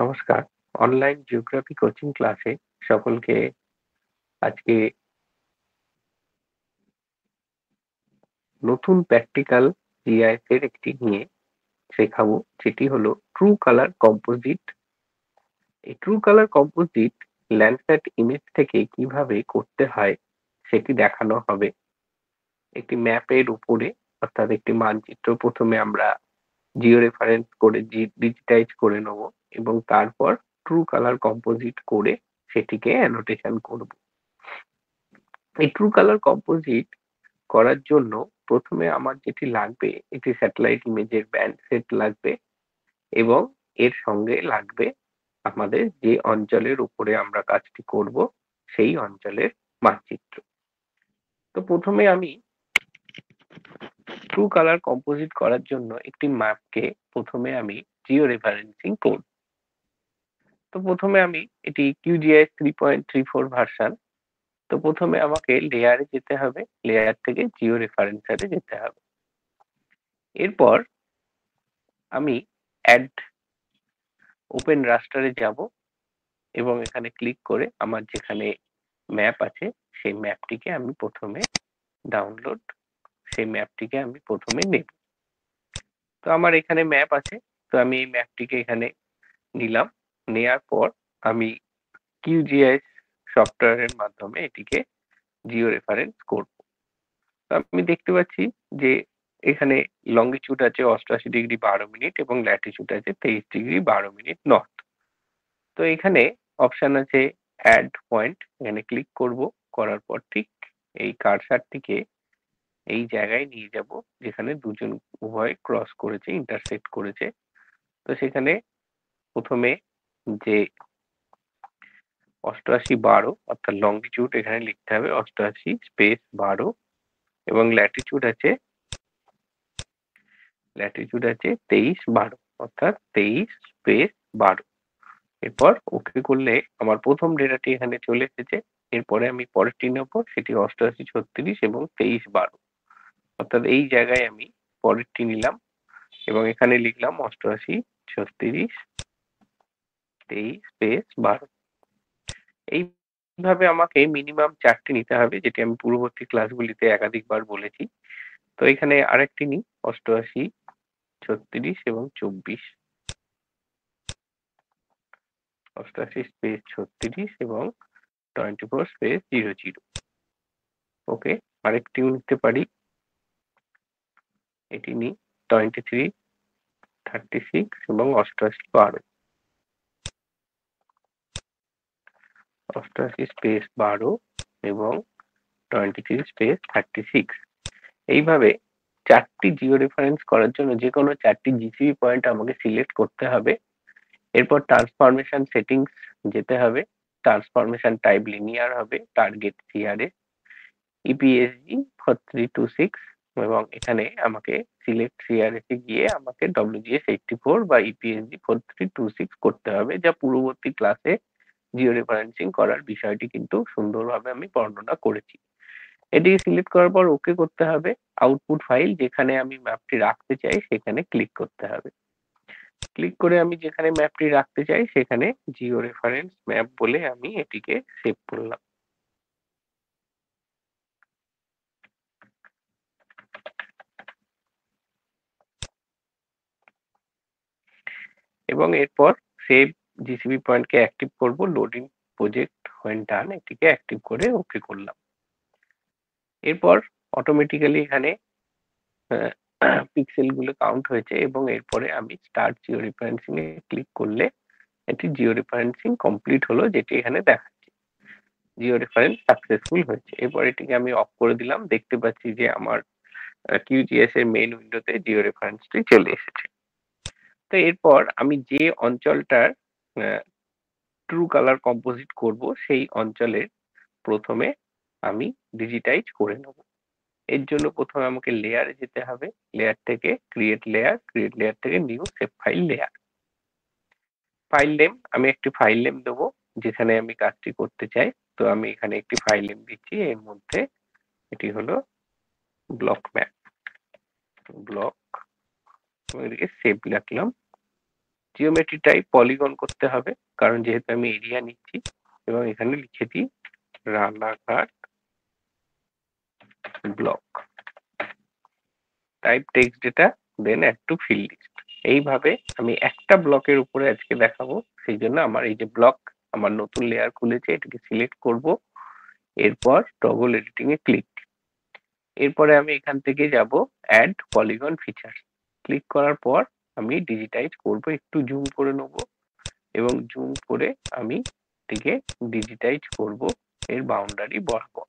নমস্কার online geography coaching ক্লাসে সকলকে আজকে নতুন প্র্যাকটিক্যাল জিআইএস এর একটি নিয়ে শেখাবো যেটি হলো ট্রু কালার কম্পোজিট এই true colour composite Landsat image থেকে কিভাবে করতে হয় সেটি দেখানো হবে একটি ম্যাপের উপরে অর্থাৎ একটি মানচিত্র প্রথমে আমরা জিও রেফারেন্স করে ডিজিটাইজ করে নেবো এবং তারপর ট্রু কালার কম্পোজিট করে সেটিকে অ্যানোটেশন করব এই ট্রু কালার কম্পোজিট করার জন্য প্রথমে আমার যেটি লাগবে একটি স্যাটেলাইট ইমেজের ব্যান্ড সেট লাগবে এবং এর সঙ্গে লাগবে আমাদের যে অঞ্চলের উপরে আমরা কাজটি করব সেই অঞ্চলের মানচিত্র তো প্রথমে আমি ট্রু কালার কম্পোজিট করার জন্য একটি ম্যাপকে প্রথমে আমি জিও রেফারেন্সিং করব তো প্রথমে আমি এটি QGIS three point three four version তো প্রথমে আমাকে লেয়ারে যেতে হবে লেয়ার থেকে জিও রেফারেন্সারে যেতে হবে এরপর আমি অ্যাড ওপেন রাস্টারে যাব এবং এখানে ক্লিক করে আমার যেখানে ম্যাপ আছে সেই ম্যাপটিকে আমি প্রথমে ডাউনলোড সেই ম্যাপটিকে আমি প্রথমে নেব তো আমার এখানে ম্যাপ আছে তো আমি এই ম্যাপটিকে এখানে নিলাম নেয়ার পর আমি কিউজিআইএস সফটওয়্যারের মাধ্যমে এটিকে জিও রেফারেন্স করব আমি দেখতে পাচ্ছি যে এখানে লঙ্গিচুড আছে অষ্টআশি ডিগ্রি বারো মিনিট এবং ল্যাটিচুড আছে তেইশ ডিগ্রি বারো মিনিট নর্থ তো এখানে অপশান আছে অ্যাড পয়েন্ট এখানে ক্লিক করব করার পর ঠিক এই কারসারটিকে এই জায়গায় নিয়ে যাব যেখানে দুজন উভয় ক্রস করেছে ইন্টারসেক্ট করেছে তো সেখানে প্রথমে যে অষ্টআশি বারো অর্থাৎ লংগিটিউড এখানে লিখতে হবে অষ্টআশি স্পেস বারো এবং ল্যাটিটিউড আছে ল্যাটিটিউড আছে তেইশ বারো অর্থাৎ তেইশ স্পেস বারো এরপর ওকে করলে আমার প্রথম ডেটাটি এখানে চলে এসেছে এরপরে আমি পরেরটি নেব সেটি অষ্টআশি ছত্রিশ এবং তেইশ বারো অর্থাৎ এই জায়গায় আমি পরেরটি নিলাম এবং এখানে লিখলাম অষ্টআশি ছত্রিশ এই স্পেস বার এইভাবে আমাকে মিনিমাম চারটি নিতে হবে যেটি আমি পূর্ববর্তী ক্লাসগুলিতে একাধিকবার বলেছি তো এখানে আরেকটি নিই অষ্টআশি ছত্রিশ এবং চব্বিশ অষ্টআশি স্পেস ছত্রিশ এবং twenty four space zero zero okay আরেকটিও নিতে পারি এটি নিই টোয়েন্টি থ্রি থার্টি সিক্স এবং অষ্টআশি বারো অষ্টআশি স্পেস বারো এবং twenty three space thirty six এইভাবে চারটি জিও রেফারেন্স করার জন্য যে কোনো চারটি জিসিবি পয়েন্ট আমাকে সিলেক্ট করতে হবে এরপর ট্রান্সফরমেশন সেটিংস যেতে হবে ট্রান্সফরমেশন টাইপ লিনিয়ার হবে target CRS EPSG four three two six এবং এখানে আমাকে সিলেক্ট সিআরএসে গিয়ে আমাকে ডব্লিউজিএস এইটটি ফোর বা EPSG four three two six করতে হবে যা পূর্ববর্তী ক্লাসে জিও রেফারেন্সিং করার বিষয়টি কিন্তু সুন্দরভাবে আমি বর্ণনা করেছি এটিকে সিলেক্ট করার পর ওকে করতে হবে আউটপুট ফাইল যেখানে আমি ম্যাপটি রাখতে চাই সেখানে ক্লিক করতে হবে ক্লিক করে আমি যেখানে ম্যাপটি রাখতে চাই সেখানে জিও রেফারেন্স ম্যাপ বলে আমি এটিকে সেভ করলাম এবং এরপর সেভ জিসিবি পয়েন্টকে অ্যাক্টিভ করব লোডিং প্রজেক্ট হোয়েন ডান এটিকে অ্যাক্টিভ করে ওকে করলাম এরপর অটোমেটিক্যালি এখানে পিক্সেল গুলো কাউন্ট হয়েছে এবং এরপরে আমি স্টার্ট জিও রেফারেন্সিং এ ক্লিক করলে এটি জিও রেফারেন্সিং কমপ্লিট হলো যেটি এখানে দেখাচ্ছে জিও রেফারেন্স সাকসেসফুল হয়েছে এরপর এটিকে আমি অফ করে দিলাম দেখতে পাচ্ছি যে আমার কিউজিএস এর মেইন উইন্ডোতে জিও রেফারেন্সটি চলে এসেছে তো এরপর আমি যে অঞ্চলটার ট্রু কালার কম্পোজিট করব সেই অঞ্চলের প্রথমে আমি ডিজিটাইজ করে নেব এর জন্য প্রথমে আমাকে লেয়ারে যেতে হবে লেয়ার থেকে ক্রিয়েট লেয়ার ক্রিয়েট লেয়ার থেকে new save file layer file name আমি একটি ফাইল নেম দেবো যেখানে আমি কাজটি করতে চাই তো আমি এখানে একটি ফাইল নেম দিচ্ছি এর মধ্যে এটি হলো ব্লক ম্যাপ ব্লক এটিকে সেভ রাখলাম টাইপ পলিগন করতে হবে কারণ যেহেতু আমি এরিয়া নিচ্ছি এবং এখানে লিখে দিই Ranaghat block type text data then add to field এইভাবে আমি একটা ব্লকের উপরে আজকে দেখাবো সেই জন্য আমার এই যে ব্লক আমার নতুন লেয়ার খুলেছে এটাকে সিলেক্ট করব এরপর টগল এডিটিং এ ক্লিক এরপরে আমি এখান থেকে যাব অ্যাড পলিগন ফিচার ক্লিক করার পর আমি ডিজিটাইজ করব একটু জুম করে নেব এবং জুম করে আমি এটিকে ডিজিটাইজ করব এর বাউন্ডারি বরাবর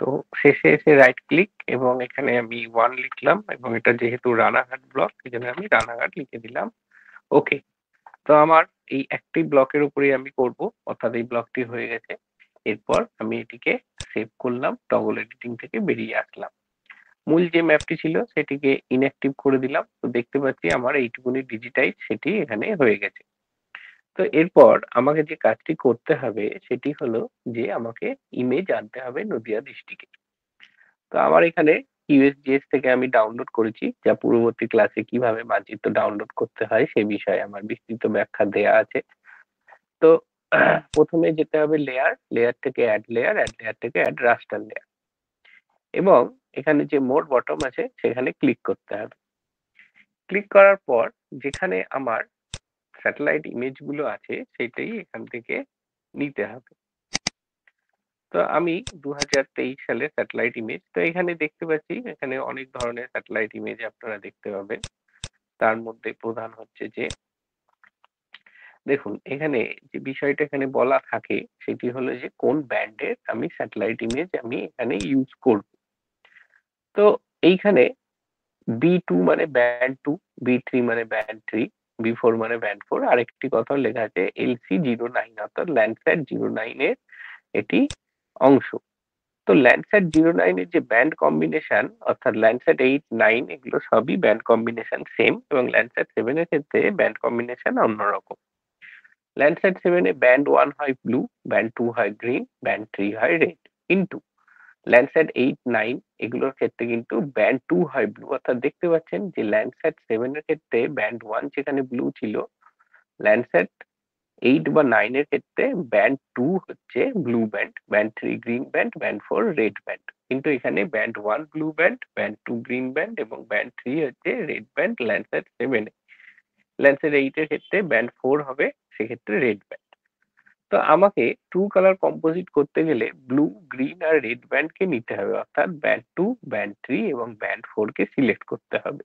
তো শেষে এসে রাইট ক্লিক এবং এখানে আমি ওয়ান লিখলাম এবং এটা যেহেতু রানাঘাট ব্লক এই জন্য আমি রানাঘাট লিখে দিলাম ওকে তো আমার এই একটি ব্লকের উপরেই আমি করব অর্থাৎ এই ব্লকটি হয়ে গেছে এরপর আমি এটিকে সেভ করলাম টগল এডিটিং থেকে বেরিয়ে আসলাম মূল যে ম্যাপটি ছিল সেটিকে ইনঅ্যাক্টিভ করে দিলাম তো দেখতে পাচ্ছি আমার এইটুকুনি ডিজিটাইজ সেটি এখানে হয়ে গেছে তো এরপর আমাকে যে কাজটি করতে হবে সেটি হলো যে আমাকে ইমেজ আনতে হবে নদিয়া ডিস্ট্রিক্টে তো আমার এখানে ইউএসজিএস থেকে আমি ডাউনলোড করেছি যা পূর্ববর্তী ক্লাসে কিভাবে মানচিত্র ডাউনলোড করতে হয় সে বিষয়ে আমার বিস্তৃত ব্যাখ্যা দেয়া আছে তো প্রথমে যেতে হবে লেয়ার লেয়ার থেকে অ্যাড লেয়ার অ্যাড লেয়ার থেকে অ্যাড রাস্টার লেয়ার এবং এখানে যে মোড বটম আছে সেখানে ক্লিক করতে হবে ক্লিক করার পর যেখানে আমার স্যাটেলাইট গুলো আছে সেটাই এখান থেকে নিতে হবে তো আমি দু সালের স্যাটেলাইট ইমেজ তো এখানে দেখতে পাচ্ছি এখানে অনেক ধরনের স্যাটেলাইট ইমেজ আপনারা দেখতে পাবেন তার মধ্যে প্রধান হচ্ছে যে দেখুন এখানে যে বিষয়টা এখানে বলা থাকে সেটি হলো যে কোন ব্যান্ডের আমি স্যাটেলাইট ইমেজ আমি এখানে ইউজ করব তো এইখানে বি টু মানে ব্যান্ড টু বি থ্রি মানে ব্যান্ড থ্রি বিফোর মানে ব্যান্ড ফোর আরেকটি কথা লেখা আছে এলসি জিরো নাইন অর্থাৎ ল্যান্ডস্যাট জিরো নাইনের এটি অংশ তো ল্যান্ডস্যাট জিরো নাইনের যে ব্যান্ড কম্বিনেশন অর্থাৎ ল্যান্ডস্যাট এইট নাইন এগুলো সবই ব্যান্ড কম্বিনেশন সেম এবং ল্যান্ডস্যাট সেভেন এর ক্ষেত্রে ব্যান্ড কম্বিনেশন অন্যরকম ল্যান্ডস্যাট সেভেনে ব্যান্ড ওয়ান হয় ব্লু ব্যান্ড টু হয় গ্রিন ব্যান্ড থ্রি হয় রেড কিন্তু ল্যান্ডস্যাট এইট নাইন এগুলোর ক্ষেত্রে কিন্তু ব্যান্ড টু হয় ব্লু অর্থাৎ দেখতে পাচ্ছেন যে ল্যান্ডস্যাট সেভেন এর ক্ষেত্রে ব্যান্ড ওয়ান যেখানে ব্লু ছিল ল্যান্ডস্যাট এইট বা নাইন এর ক্ষেত্রে ব্যান্ড টু হচ্ছে blue band band three green band band four red band কিন্তু এখানে band one blue band band two green band এবং ব্যান্ড থ্রি হচ্ছে red band Landsat seven Landsat eight এর ক্ষেত্রে ব্যান্ড ফোর হবে সেক্ষেত্রে রেড ব্যান্ড তো আমাকে টু কালার কম্পোজিট করতে গেলে ব্লু গ্রিন আর রেড ব্যান্ডকে নিতে হবে অর্থাৎ ব্যান্ড টু ব্যান্ড থ্রি এবং ব্যান্ড ফোরকে সিলেক্ট করতে হবে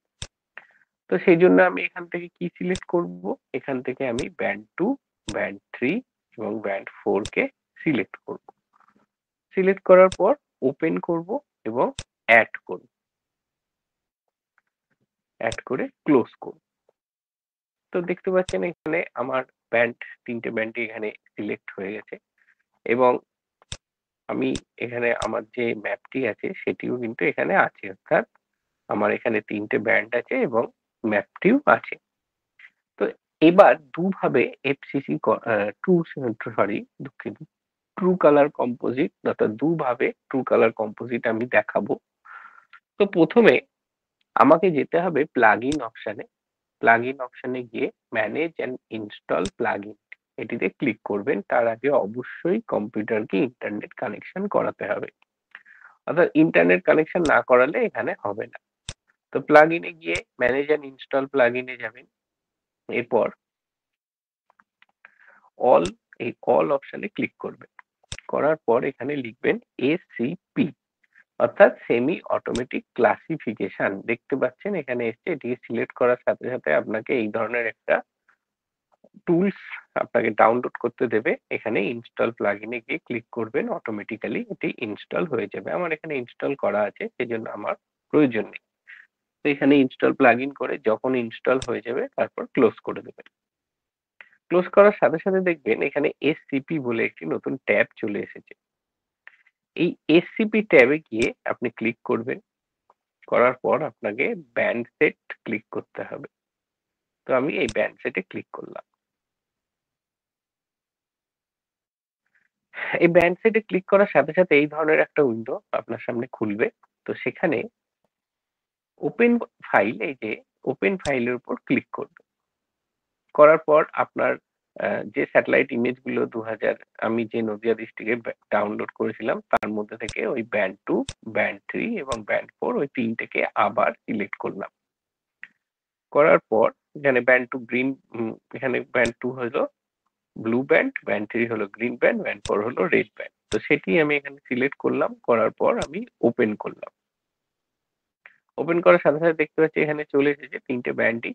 তো সেই জন্য আমি এখান থেকে কি সিলেক্ট করব এখান থেকে আমি ব্যান্ড টু ব্যান্ড থ্রি এবং ব্যান্ড ফোরকে সিলেক্ট করব সিলেক্ট করার পর ওপেন করব এবং অ্যাড করব অ্যাড করে ক্লোজ করব তো দেখতে পাচ্ছেন এখানে আমার ব্যান্ড তিনটে ব্যান্ডই এখানে সিলেক্ট হয়ে গেছে এবং আমি এখানে আমার যে ম্যাপটি আছে সেটিও কিন্তু এখানে আছে অর্থাৎ আমার এখানে তিনটে ব্যান্ড আছে এবং ম্যাপটিও আছে তো এবার দুভাবে এফসিসি টু সরি দুঃখিত ট্রু কালার কম্পোজিট অর্থাৎ দুভাবে ট্রু কালার কম্পোজিট আমি দেখাবো তো প্রথমে আমাকে যেতে হবে প্লাগ ইন অপশানে প্লাগইন অপশনে গিয়ে ম্যানেজ অ্যান্ড ইনস্টল প্লাগইন এটিতে ক্লিক করবেন তার আগে অবশ্যই কম্পিউটারকে ইন্টারনেট কানেকশন করাতে হবে অর্থাৎ ইন্টারনেট কানেকশন না করালে এখানে হবে না তো প্লাগইনে গিয়ে ম্যানেজ অ্যান্ড ইনস্টল প্লাগইনে যাবেন এরপর অল এই অল অপশনে ক্লিক করবেন করার পর এখানে লিখবেন এসিপি অর্থাৎ সেমি অটোমেটিক ক্লাসিফিকেশন দেখতে পাচ্ছেন এখানে এসছে এটি সিলেক্ট করার সাথে সাথে আপনাকে এই ধরনের একটা টুলস আপনাকে ডাউনলোড করতে দেবে এখানে ইনস্টল এ গিয়ে ক্লিক করবেন অটোমেটিক্যালি এটি ইনস্টল হয়ে যাবে আমার এখানে ইনস্টল করা আছে সেজন্য আমার প্রয়োজন নেই তো এখানে ইনস্টল প্লাগইন করে যখন ইনস্টল হয়ে যাবে তারপর ক্লোজ করে দেবেন ক্লোজ করার সাথে সাথে দেখবেন এখানে এসসিপি বলে একটি নতুন ট্যাব চলে এসেছে এই এসসিপি ট্যাবে গিয়ে আপনি ক্লিক করবেন করার পর আপনাকে ব্যান্ড সেট ক্লিক করতে হবে তো আমি এই ব্যান্ড সেটে ক্লিক করলাম এই ব্যান্ড সেটে ক্লিক করার সাথে সাথে এই ধরনের একটা উইন্ডো আপনার সামনে খুলবে তো সেখানে ওপেন ফাইল এই যে ওপেন ফাইলের উপর ক্লিক করবে করার পর আপনার যে স্যাটেলাইট ইমেজগুলো দু হাজার আমি যে নদিয়া ডিস্ট্রিক্টে ডাউনলোড করেছিলাম তার মধ্যে থেকে ওই ব্যান্ড টু ব্যান্ড থ্রি এবং ব্যান্ড ফোর ওই তিনটেকে আবার সিলেক্ট করলাম করার পর এখানে ব্যান্ড টু গ্রিন এখানে ব্যান্ড টু হলো ব্লু ব্যান্ড ব্যান্ড থ্রি হলো গ্রিন ব্যান্ড ব্যান্ড ফোর হলো রেড ব্যান্ড তো সেটি আমি এখানে সিলেক্ট করলাম করার পর আমি ওপেন করলাম ওপেন করার সাথে সাথে দেখতে পাচ্ছি এখানে চলে এসেছে তিনটে ব্যান্ডই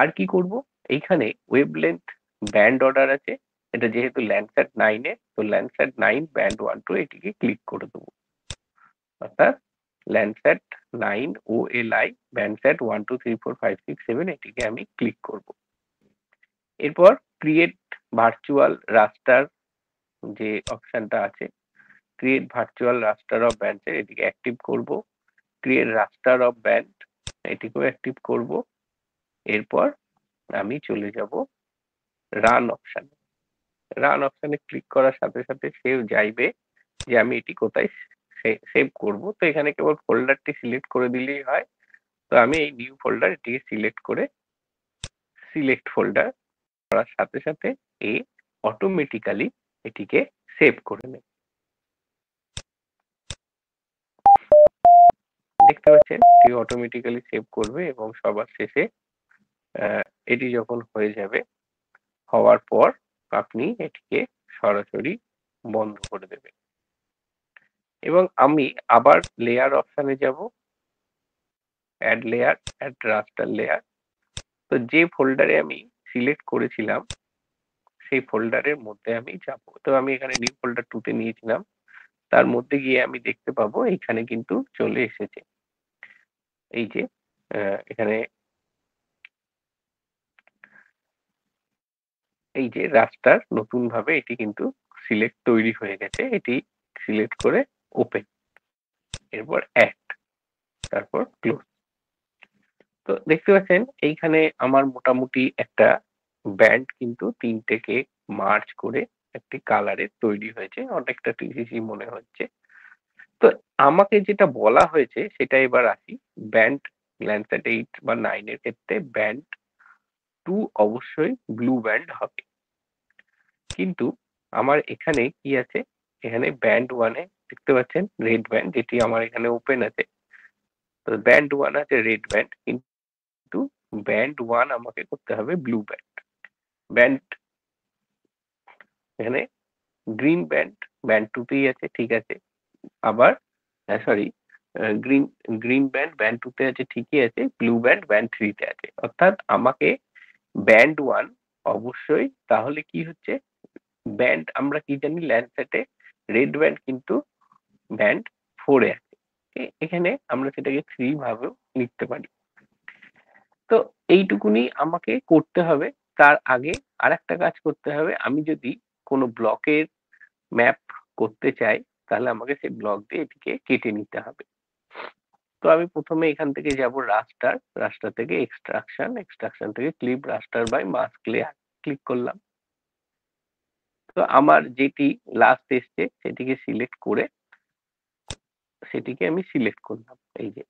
আর কি করব এইখানে ওয়েব লেন্থ ব্যান্ড অর্ডার আছে এটা যেহেতু ল্যান্ডস্যাট নাইনে তো Landsat nine band one two এটিকে ক্লিক করে দেবো অর্থাৎ Landsat nine O L I ব্যান্ডস্যাট one two three four five six seven এটিকে আমি ক্লিক করব এরপর ক্রিয়েট ভার্চুয়াল রাস্টার যে অপশনটা আছে create virtual raster of band এটিকে অ্যাক্টিভ করব ক্রিয়েট রাস্টার অফ ব্যান্ড এটিকেও অ্যাক্টিভ করব এরপর আমি চলে যাব রান অপশন রান অপশানে ক্লিক করার সাথে সাথে সেভ যাইবে যে আমি এটি কোথায় সেভ করব তো এখানে কেবল ফোল্ডারটি সিলেক্ট করে দিলেই হয় তো আমি এই নিউ ফোল্ডার এটিকে সিলেক্ট করে সিলেক্ট ফোল্ডার করার সাথে সাথে এ অটোমেটিক্যালি এটিকে সেভ করে নেবে দেখতে পাচ্ছেন এটি অটোমেটিক্যালি সেভ করবে এবং সবার শেষে এটি যখন হয়ে যাবে হওয়ার পর আপনি এটিকে সরাসরি বন্ধ করে দেবেন এবং আমি আবার লেয়ার অপশানে যাব add layer add raster layer তো যে ফোল্ডারে আমি সিলেক্ট করেছিলাম সেই ফোল্ডারের মধ্যে আমি যাব তো আমি এখানে নিউ ফোল্ডার টুতে নিয়েছিলাম তার মধ্যে গিয়ে আমি দেখতে পাবো এখানে কিন্তু চলে এসেছে এই যে এখানে এই যে রাস্তার নতুন ভাবে এটি কিন্তু সিলেক্ট তৈরি হয়ে গেছে এটি সিলেক্ট করে ওপেন এরপর অ্যাড তারপর ক্লোজ তো দেখতে পাচ্ছেন এইখানে আমার মোটামুটি একটা ব্যান্ড কিন্তু থেকে মার্চ করে একটি কালারে তৈরি হয়েছে অনেকটা টিসিসি মনে হচ্ছে তো আমাকে যেটা বলা হয়েছে সেটা এবার আসি ব্যান্ড ল্যান্ডসেট এইট বা নাইনের ক্ষেত্রে ব্যান্ড টু অবশ্যই ব্লু ব্যান্ড হবে কিন্তু আমার এখানে কি আছে এখানে ব্যান্ড ওয়ানে দেখতে পাচ্ছেন রেড ব্যান্ড যেটি আমার এখানে ওপেন আছে তো ব্যান্ড ওয়ান আছে রেড ব্যান্ড কিন্তু ব্যান্ড ওয়ান আমাকে করতে হবে ব্লু ব্যান্ড ব্যান্ড এখানে গ্রিন ব্যান্ড ব্যান্ড টুতেই আছে ঠিক আছে আবার sorry green green band band টুতে আছে ঠিকই আছে ব্লু ব্যান্ড ব্যান্ড থ্রিতে আছে অর্থাৎ আমাকে ব্যান্ড ওয়ান অবশ্যই তাহলে কি হচ্ছে ব্যান্ড আমরা কি জানি ল্যান্ডসেটে রেড ব্যান্ড কিন্তু ব্যান্ড ফোরে আছে এখানে আমরা সেটাকে থ্রি ভাবেও লিখতে পারি তো এইটুকুনি আমাকে করতে হবে তার আগে আর একটা কাজ করতে হবে আমি যদি কোনো ব্লকের ম্যাপ করতে চাই তাহলে আমাকে সেই ব্লক দিয়ে এটিকে কেটে নিতে হবে তো আমি প্রথমে এখান থেকে যাব রাস্টার রাস্টার থেকে এক্সট্রাকশন এক্সট্রাকশন থেকে clip raster by mask layer click করলাম তো আমার যেটি লাস্ট এসছে সেটিকে সিলেক্ট করে সেটিকে আমি সিলেক্ট করলাম এই যে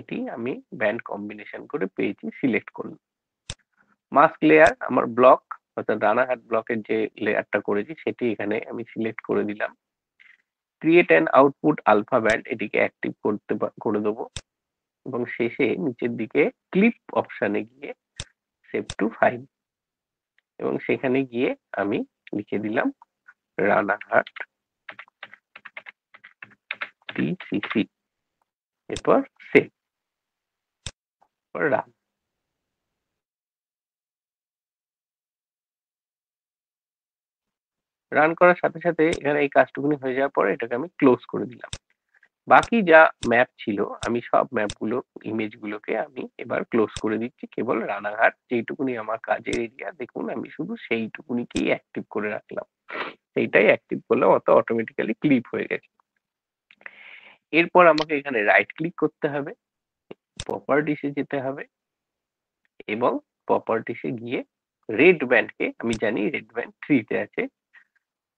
এটি আমি ব্যান্ড কম্বিনেশন করে পেয়েছি সিলেক্ট করলাম মাস্ক লেয়ার আমার ব্লক অর্থাৎ রানাঘাট ব্লকের যে লেয়ারটা করেছি সেটি এখানে আমি সিলেক্ট করে দিলাম create and output alpha band এটিকে অ্যাক্টিভ করতে করে দেবো এবং শেষে নিচের দিকে ক্লিপ অপশানে গিয়ে সেভ টু ফাইল এবং সেখানে গিয়ে আমি লিখে দিলাম রানাঘাট টিসিসি এরপর সেভ রান রান করার সাথে সাথে এখানে এই কাজটুকুনি হয়ে যাওয়ার পরে এটাকে আমি ক্লোজ করে দিলাম বাকি যা ম্যাপ ছিল আমি সব ম্যাপগুলো ইমেজগুলোকে আমি এবার ক্লোজ করে দিচ্ছি কেবল রানাঘাট যেইটুকুনি আমার কাজের এরিয়া দেখুন আমি শুধু সেইটুকুনিকেই অ্যাক্টিভ করে রাখলাম সেইটাই অ্যাক্টিভ করলাম অত অটোমেটিক্যালি ক্লিপ হয়ে গেছে এরপর আমাকে এখানে রাইট ক্লিক করতে হবে প্রপার্টিসে যেতে হবে এবং প্রপার্টিসে গিয়ে রেড ব্যান্ডকে আমি জানি রেড ব্যান্ড থ্রিতে আছে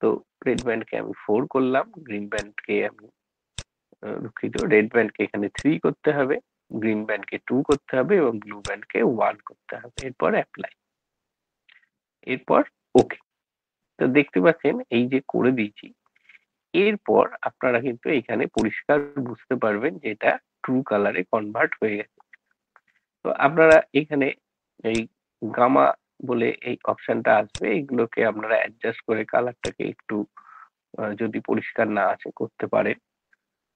তো রেড ব্যান্ডকে আমি ফোর করলাম গ্রিন ব্যান্ডকে আমি দুঃখিত রেড ব্যান্ডকে এখানে থ্রি করতে হবে গ্রিন ব্যান্ডকে টু করতে হবে এবং ব্লু ব্যান্ডকে ওয়ান করতে হবে এরপর অ্যাপ্লাই এরপর ওকে তো দেখতে পাচ্ছেন এই যে করে দিয়েছি এরপর আপনারা কিন্তু এখানে পরিষ্কার বুঝতে পারবেন যে এটা ট্রু কালারে কনভার্ট হয়ে গেছে তো আপনারা এখানে এই গামা বলে এই অপশনটা আসবে এগুলোকে আপনারা অ্যাডজাস্ট করে কালারটাকে একটু যদি পরিষ্কার না আছে করতে পারে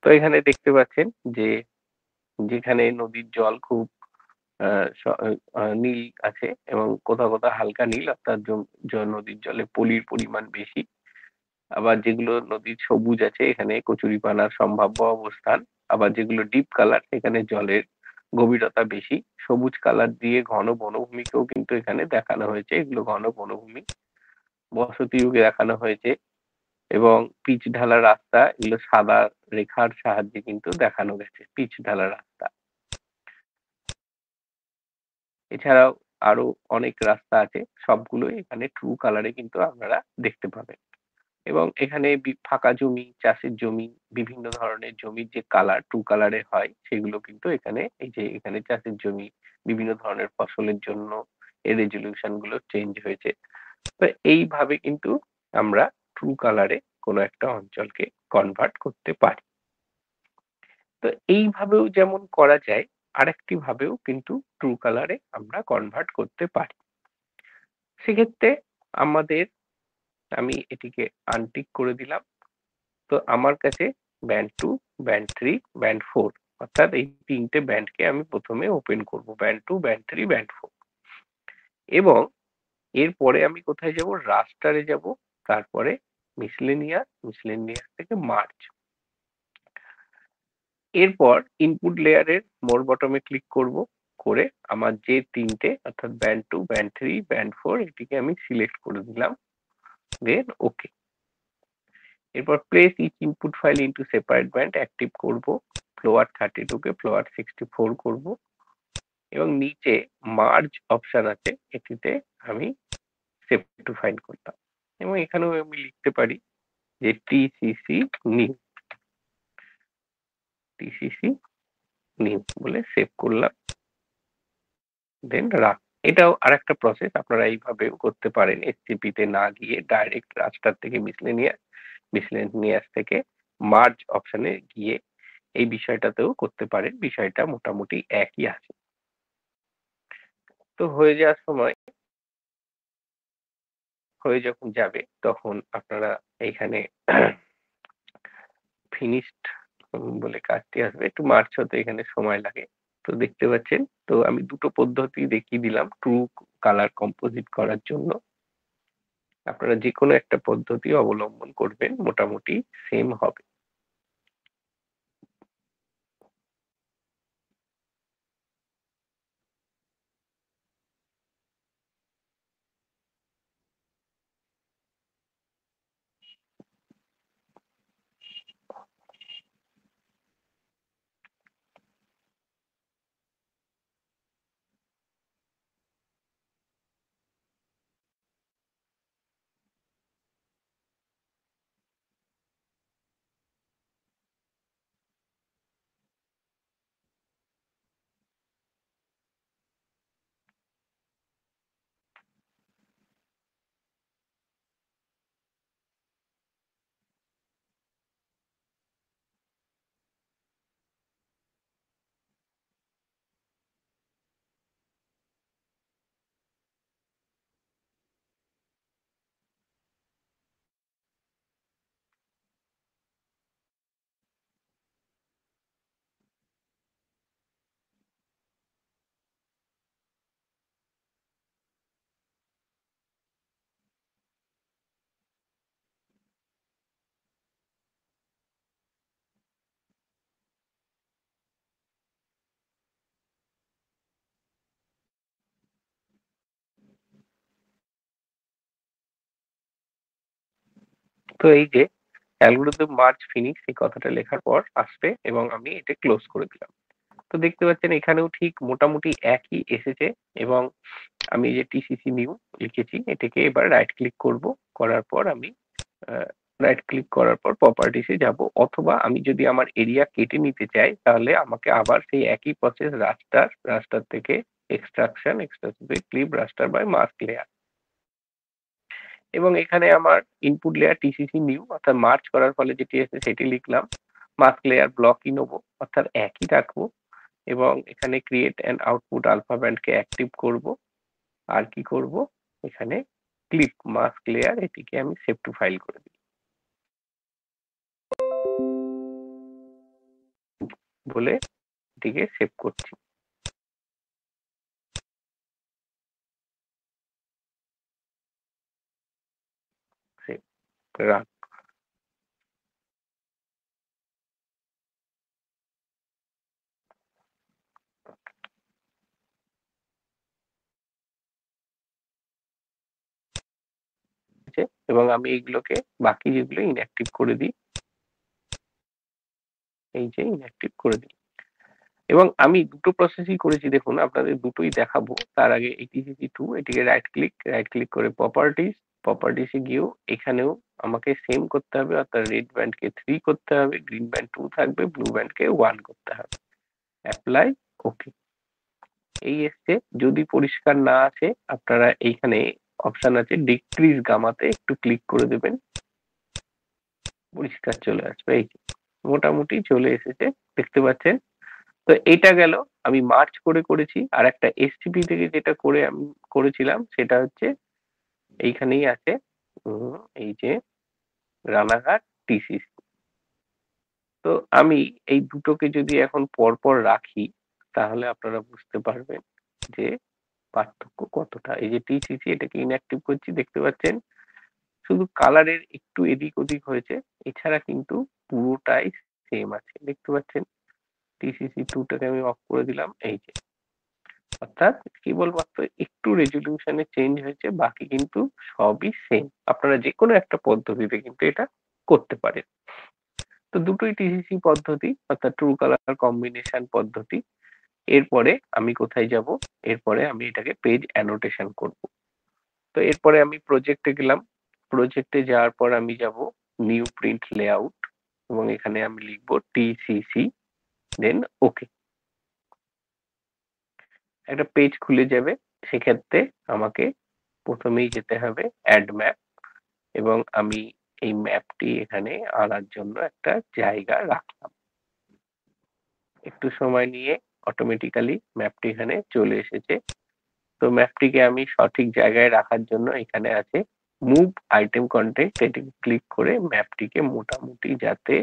তো এখানে দেখতে পাচ্ছেন যে যেখানে নদীর জল খুব নীল আছে এবং কোথাও কোথাও হালকা নীল অর্থাৎ নদীর জলে পলির পরিমাণ বেশি আবার যেগুলো নদীর সবুজ আছে এখানে কচুরিপানার সম্ভাব্য অবস্থান আবার যেগুলো ডিপ কালার সেখানে জলের গভীরতা বেশি সবুজ কালার দিয়ে ঘন বনভূমিকেও কিন্তু এখানে দেখানো হয়েছে এগুলো ঘন বনভূমি বসতি যুগে দেখানো হয়েছে এবং পিচ ঢালা রাস্তা এগুলো সাদা রেখার সাহায্যে কিন্তু দেখানো গেছে পিচ ঢালা রাস্তা এছাড়াও আরো অনেক রাস্তা আছে সবগুলোই এখানে ট্রু কালারে কিন্তু আপনারা দেখতে পাবেন এবং এখানে ফাঁকা জমি চাষের জমি বিভিন্ন ধরনের জমির যে কালার টু কালারের হয় সেগুলো কিন্তু এখানে এই যে এখানে চাষের জমি বিভিন্ন ধরনের ফসলের জন্য এই রেজলিউশন গুলো চেঞ্জ হয়েছে তো এইভাবে কিন্তু আমরা ট্রু কালারে কোনো একটা অঞ্চলকে কনভার্ট করতে পারি তো এইভাবেও যেমন করা যায় আরেকটি ভাবেও কিন্তু ট্রু কালারে আমরা কনভার্ট করতে পারি সেক্ষেত্রে আমাদের আমি এটিকে আনটিক করে দিলাম তো আমার কাছে band two band three band four অর্থাৎ এই তিনটে ব্যান্ডকে আমি প্রথমে ওপেন করব band two band three band four এবং এরপরে আমি কোথায় যাব রাস্টারে যাব তারপরে মিসলেনিয়াস মিসলেনিয়াস থেকে মার্চ এরপর ইনপুট লেয়ারের মোর বটমে ক্লিক করব করে আমার যে তিনটে অর্থাৎ band two band three band four এটিকে আমি সিলেক্ট করে দিলাম দেন ওকে এরপর place each input file into separate band active করব ফ্লোয়ার থার্টি টুকে ফ্লোয়ার সিক্সটি ফোর করবো এবং নিচে মার্জ অপশন আছে এটিতে আমি সেভ টু ফাইন করতাম এবং এখানেও আমি লিখতে পারি যে টিসিসি নিউ টিসিসি নিউ বলে সেভ করলাম দেন রাখ এটাও আরেকটা প্রসেস আপনারা এইভাবেও করতে পারেন তে না গিয়ে ডাইরেক্ট রাস্তার থেকে মিসলেনিয়াস মিসলেনিয়াস থেকে মার্জ অপশনে গিয়ে এই বিষয়টাতেও করতে পারেন বিষয়টা মোটামুটি একই আছে তো হয়ে যাওয়ার সময় হয়ে যখন যাবে তখন আপনারা এইখানে ফিনিশড বলে কাজটি আসবে একটু মার্চ হতে এখানে সময় লাগে তো দেখতে পাচ্ছেন তো আমি দুটো পদ্ধতি দেখিয়ে দিলাম ট্রু কালার কম্পোজিট করার জন্য আপনারা যে কোনো একটা পদ্ধতি অবলম্বন করবেন মোটামুটি সেম হবে তো এই যে অ্যালগোরিদম মার্চ ফিনিক্স এই কথাটা লেখার পর আসবে এবং আমি এটা ক্লোজ করে দিলাম তো দেখতে পাচ্ছেন এখানেও ঠিক মোটামুটি একই এসেছে এবং আমি যে টিসিসি নিউ লিখেছি এটাকে এবার রাইট ক্লিক করব করার পর আমি রাইট ক্লিক করার পর প্রপার্টিসে যাব অথবা আমি যদি আমার এরিয়া কেটে নিতে চাই তাহলে আমাকে আবার সেই একই প্রসেস রাস্টার রাস্টার থেকে extraction extraction clip raster by mask layer এবং এখানে আমার ইনপুট লেয়ার টিসিসি নিউ অর্থাৎ মার্চ করার ফলে যেটি এসে সেটি লিখলাম মাস্ক লেয়ার ব্লকই নেবো অর্থাৎ একই রাখবো এবং এখানে ক্রিয়েট অ্যান্ড আউটপুট আলফা ব্যান্ডকে অ্যাক্টিভ করব আর কি করব এখানে ক্লিপ মাস্ক লেয়ার এটিকে আমি সেভ টু ফাইল করে দিই বলে এটিকে সেভ করছি রাখ এবং আমি এগুলোকে বাকি যেগুলো ইনঅ্যাক্টিভ করে দিই এই যে ইনঅ্যাক্টিভ করে দিই এবং আমি দুটো প্রসেসই করেছি দেখুন আপনাদের দুটোই দেখাবো তার আগে এটিসিসি টু এটিকে রাইট ক্লিক রাইট ক্লিক করে প্রপার্টিজ প্রপার্টিসে গিয়েও এখানেও আমাকে সেম করতে হবে অর্থাৎ রেড ব্যান্ডকে থ্রি করতে হবে গ্রিন ব্যান্ড টু থাকবে ব্লু ব্যান্ডকে ওয়ান করতে হবে অ্যাপ্লাই ওকে এই এসছে যদি পরিষ্কার না আছে আপনারা এইখানে অপশন আছে ডিক্রিজ গামাতে একটু ক্লিক করে দেবেন পরিষ্কার চলে আসবে এই মোটামুটি চলে এসেছে দেখতে পাচ্ছেন তো এটা গেল আমি মার্চ করে করেছি আর একটা এসটিপি থেকে যেটা করে আমি করেছিলাম সেটা হচ্ছে এইখানেই আছে এই যে রানাঘাট টিসিসি তো আমি এই দুটোকে যদি এখন পরপর রাখি তাহলে আপনারা বুঝতে পারবেন যে পার্থক্য কতটা এই যে টিসিসি এটাকে ইনঅ্যাক্টিভ করছি দেখতে পাচ্ছেন শুধু কালারের একটু এদিক ওদিক হয়েছে এছাড়া কিন্তু পুরোটাই সেম আছে দেখতে পাচ্ছেন টিসিসি টুটাকে আমি অফ করে দিলাম এই যে অর্থাৎ কেবলমাত্র একটু রেজলিউশনে চেঞ্জ হয়েছে বাকি কিন্তু সবই সেম আপনারা যে কোনো একটা পদ্ধতিতে কিন্তু এটা করতে পারেন তো দুটোই টিসিসি পদ্ধতি অর্থাৎ ট্রু কালার কম্বিনেশন পদ্ধতি এরপরে আমি কোথায় যাব এরপরে আমি এটাকে পেজ অ্যানোটেশন করব তো এরপরে আমি প্রজেক্টে গেলাম প্রজেক্টে যাওয়ার পর আমি যাব নিউ প্রিন্ট লেআউট এবং এখানে আমি লিখব টিসিসি দেন ওকে একটা পেজ খুলে যাবে সেক্ষেত্রে আমাকে প্রথমেই যেতে হবে অ্যাড ম্যাপ এবং আমি এই ম্যাপটি এখানে আনার জন্য একটা জায়গা রাখলাম একটু সময় নিয়ে অটোমেটিক্যালি ম্যাপটি এখানে চলে এসেছে তো ম্যাপটিকে আমি সঠিক জায়গায় রাখার জন্য এখানে আছে মুভ আইটেম কন্টেন্ট এটি ক্লিক করে ম্যাপটিকে মোটামুটি যাতে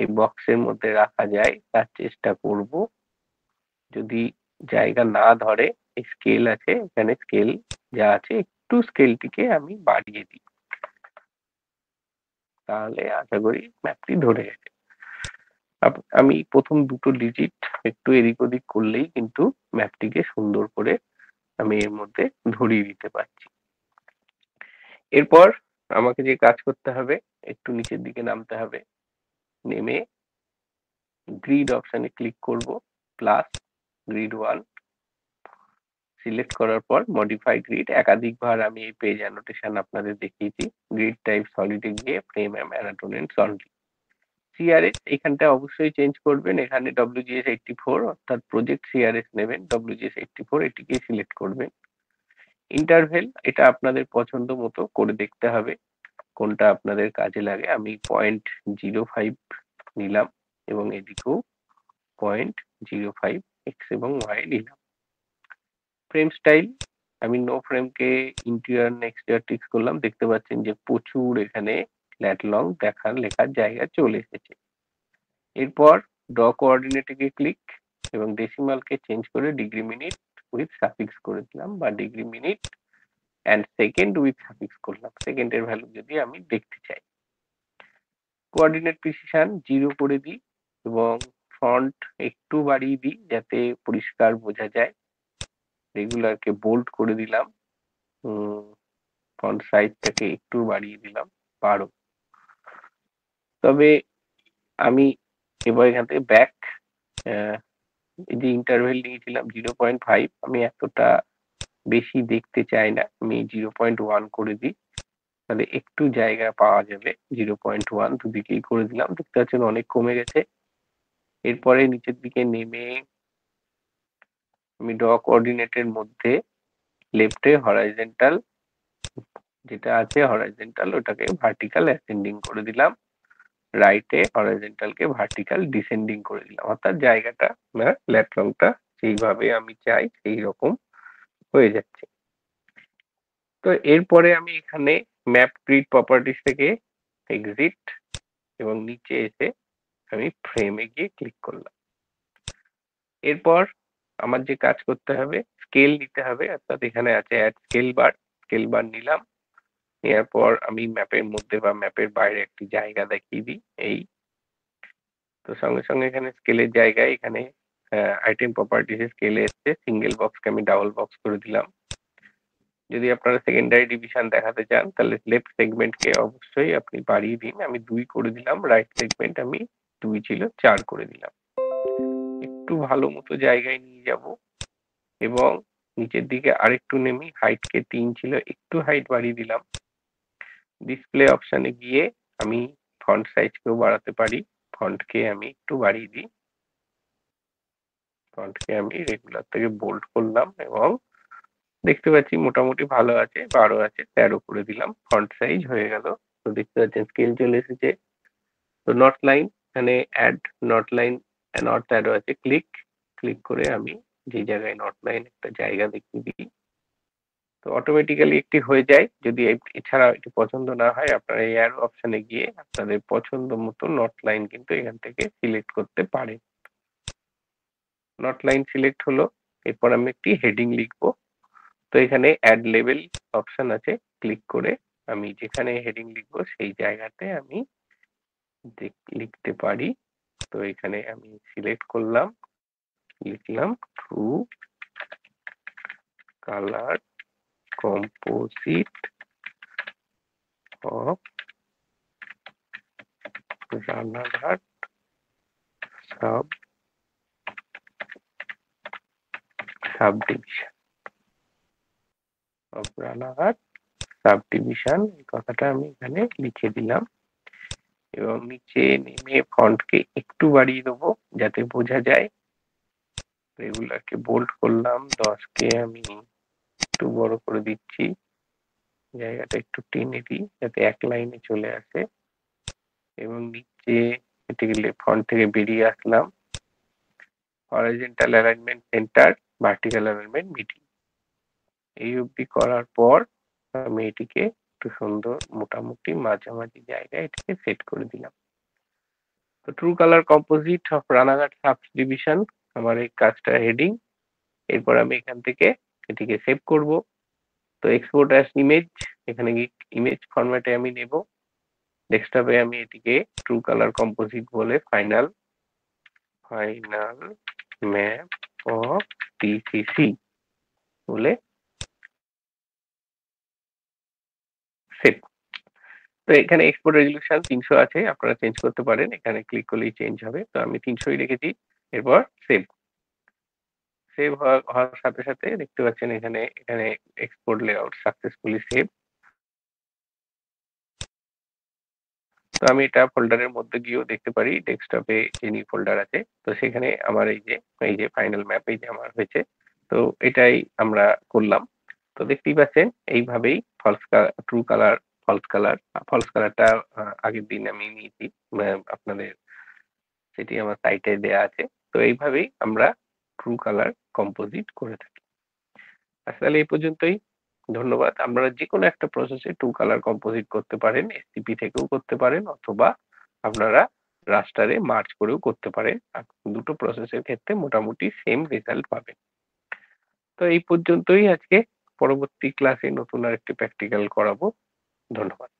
এই বক্সের মধ্যে রাখা যায় তার চেষ্টা করব যদি জায়গা না ধরে স্কেল আছে এখানে স্কেল যা আছে একটু স্কেলটিকে আমি বাড়িয়ে দিই তাহলে আশা করি ম্যাপটি ধরে গেছে আমি প্রথম দুটো ডিজিট একটু এদিক ওদিক করলেই কিন্তু ম্যাপটিকে সুন্দর করে আমি এর মধ্যে ধরিয়ে দিতে পারছি এরপর আমাকে যে কাজ করতে হবে একটু নিচের দিকে নামতে হবে নেমে গ্রিড অপশানে ক্লিক করব প্লাস গ্রিড ওয়ান সিলেক্ট করার পর মডিফাই গ্রিড একাধিকবার আমি এই পেজ অ্যানোটেশন আপনাদের দেখিয়েছি গ্রিড টাইপ সলিডে গিয়ে frame annotation and solid CRS এখানটা অবশ্যই চেঞ্জ করবেন এখানে ডব্লিউজিএস এইটটি ফোর অর্থাৎ প্রজেক্ট সিআরএস নেবেন ডব্লিউজিএস এইটটি ফোর এটিকে সিলেক্ট করবেন ইন্টারভেল এটা আপনাদের পছন্দ মতো করে দেখতে হবে কোনটা আপনাদের কাজে লাগে আমি পয়েন্ট জিরো ফাইভ নিলাম এবং এদিকেও পয়েন্ট জিরো ফাইভ এক্স এবং ওয়াই নিলাম ফ্রেম স্টাইল আমি নো ফ্রেমকে ইন্টিরিয়ার ইয়ার ঠিক করলাম দেখতে পাচ্ছেন যে প্রচুর এখানে ল্যাট লং দেখার লেখার জায়গা চলে এসেছে এরপর ড কোঅর্ডিনেটকে ক্লিক এবং ডেসিমালকে চেঞ্জ করে ডিগ্রি মিনিট উইথ সাফিক্স করে দিলাম বা degree minute and second with suffix করলাম সেকেন্ডের ভ্যালু যদি আমি দেখতে চাই কোঅর্ডিনেট প্রিসিশন জিরো করে দিই এবং ফন্ট একটু বাড়িয়ে দিই যাতে পরিষ্কার বোঝা যায় রেগুলারকে বোল্ড করে দিলাম ফন্ট সাইজটাকে একটু বাড়িয়ে দিলাম বারো তবে আমি এবার এখান থেকে ব্যাক যে ইন্টারভেল নিয়েছিলাম জিরো পয়েন্ট ফাইভ আমি এতটা বেশি দেখতে চাই না আমি জিরো পয়েন্ট ওয়ান করে দিই তাহলে একটু জায়গা পাওয়া যাবে জিরো পয়েন্ট ওয়ান দুদিকেই করে দিলাম দেখতে পাচ্ছেন অনেক কমে গেছে এরপরে নিচের দিকে নেমে আমি ড কোঅর্ডিনেটের মধ্যে লেফটে হরাইজেন্টাল যেটা আছে হরাইজেন্টাল ওটাকে ভার্টিক্যাল অ্যাসেন্ডিং করে দিলাম রাইটে হরাইজেন্টালকে ভার্টিক্যাল ডিসেন্ডিং করে দিলাম অর্থাৎ জায়গাটা না ল্যাটলংটা যেইভাবে আমি চাই সেই রকম হয়ে যাচ্ছে তো এরপরে আমি এখানে ম্যাপ গ্রিড প্রপার্টিস থেকে এক্সিট এবং নিচে এসে আমি ফ্রেমে গিয়ে ক্লিক করলাম এরপর আমার যে কাজ করতে হবে স্কেল নিতে হবে অর্থাৎ এখানে আছে add scale bar scale bar নিলাম নেওয়ার পর আমি ম্যাপের মধ্যে বা ম্যাপের বাইরে একটি জায়গা দেখিয়ে দিই এই তো সঙ্গে সঙ্গে এখানে স্কেলের জায়গায় এখানে আইটেম প্রপার্টিস স্কেলে এসছে সিঙ্গেল বক্সকে আমি ডাবল বক্স করে দিলাম যদি আপনারা সেকেন্ডারি ডিভিশন দেখাতে চান তাহলে লেফট সেগমেন্টকে অবশ্যই আপনি বাড়িয়ে দিন আমি দুই করে দিলাম রাইট সেগমেন্ট আমি দুই ছিল চার করে দিলাম একটু ভালো মতো জায়গায় নিয়ে যাব এবং নিচের দিকে আরেকটু নেমি হাইটকে তিন ছিল একটু হাইট বাড়িয়ে দিলাম ডিসপ্লে অপশানে গিয়ে আমি ফন্ট সাইজকেও বাড়াতে পারি কে আমি একটু বাড়িয়ে দিই কে আমি রেগুলার থেকে বোল্ড করলাম এবং দেখতে পাচ্ছি মোটামুটি ভালো আছে বারো আছে তেরো করে দিলাম ফন্ট সাইজ হয়ে গেল তো দেখতে পাচ্ছেন স্কেল চলে এসেছে তো নট লাইন এখানে add north line north add আছে ক্লিক ক্লিক করে আমি যে জায়গায় নট লাইন একটা জায়গা দেখিয়ে দিই তো অটোমেটিক্যালি একটি হয়ে যায় যদি এছাড়া এটি পছন্দ না হয় আপনারা এই অ্যাড অপশানে গিয়ে আপনাদের পছন্দ মতো নট লাইন কিন্তু এখান থেকে সিলেক্ট করতে পারেন নট লাইন সিলেক্ট হলো এরপর আমি একটি হেডিং লিখব তো এখানে অ্যাড লেভেল অপশন আছে ক্লিক করে আমি যেখানে হেডিং লিখব সেই জায়গাতে আমি লিখতে পারি তো এখানে আমি সিলেক্ট করলাম লিখলাম true colour composite of Ranaghat subdivision of Ranaghat division এই কথাটা আমি এখানে লিখে দিলাম এবং নিচে নেমে ফন্টকে একটু বাড়িয়ে দেবো যাতে বোঝা যায় রেগুলারকে বোল্ড করলাম দশকে আমি একটু বড় করে দিচ্ছি জায়গাটা একটু টেনে দিই যাতে এক লাইনে চলে আসে এবং নিচে এটি গেলে ফ্রন্ট থেকে বেরিয়ে আসলাম horizontal arrangement centre vertical alignment middle এই অবধি করার পর আমি এটিকে একটু সুন্দর মোটামুটি মাঝামাঝি জায়গায় এটাকে সেট করে দিলাম তো true colour composite of Ranaghat subdivision আমার এই কাজটা হেডিং এরপর আমি এখান থেকে এটিকে সেভ করব তো এক্সপোর্ট অ্যাস ইমেজ এখানে গিয়ে ইমেজ ফরম্যাটে আমি নেব ডেস্কটপে আমি এটিকে ট্রু কালার কম্পোজিট বলে final final map of TCC বলে সেভ তো এখানে এক্সপোর্ট রেজলিউশন তিনশো আছে আপনারা চেঞ্জ করতে পারেন এখানে ক্লিক করলেই চেঞ্জ হবে তো আমি তিনশোই রেখেছি এরপর সেভ সেভ হওয়ার সাথে সাথে দেখতে পাচ্ছেন এখানে এখানে এক্সপোর্ট লেআউট সাকসেসফুলি সেভ তো আমি এটা ফোল্ডারের মধ্যে গিয়েও দেখতে পারি ডেস্কটপে নিউ ফোল্ডার আছে তো সেখানে আমার এই যে এই যে ফাইনাল ম্যাপ এই যে আমার হয়েছে তো এটাই আমরা করলাম তো দেখতেই পাচ্ছেন এইভাবেই false true colour false colour false কালারটা আগের দিন আমি নিয়েছি আপনাদের সেটি আমার সাইটে দেয়া আছে তো এইভাবেই আমরা ট্রু কালার কম্পোজিট করে থাকি আচ্ছা তাহলে এই পর্যন্তই ধন্যবাদ আপনারা যে কোনো একটা প্রসেসে ট্রু কালার কম্পোজিট করতে পারেন এসটিপি থেকেও করতে পারেন অথবা আপনারা রাস্টারে মার্চ করেও করতে পারেন দুটো প্রসেসের ক্ষেত্রে মোটামুটি সেম রেজাল্ট পাবেন তো এই পর্যন্তই আজকে পরবর্তী ক্লাসে নতুন আরেকটি প্র্যাকটিক্যাল করাবো ধন্যবাদ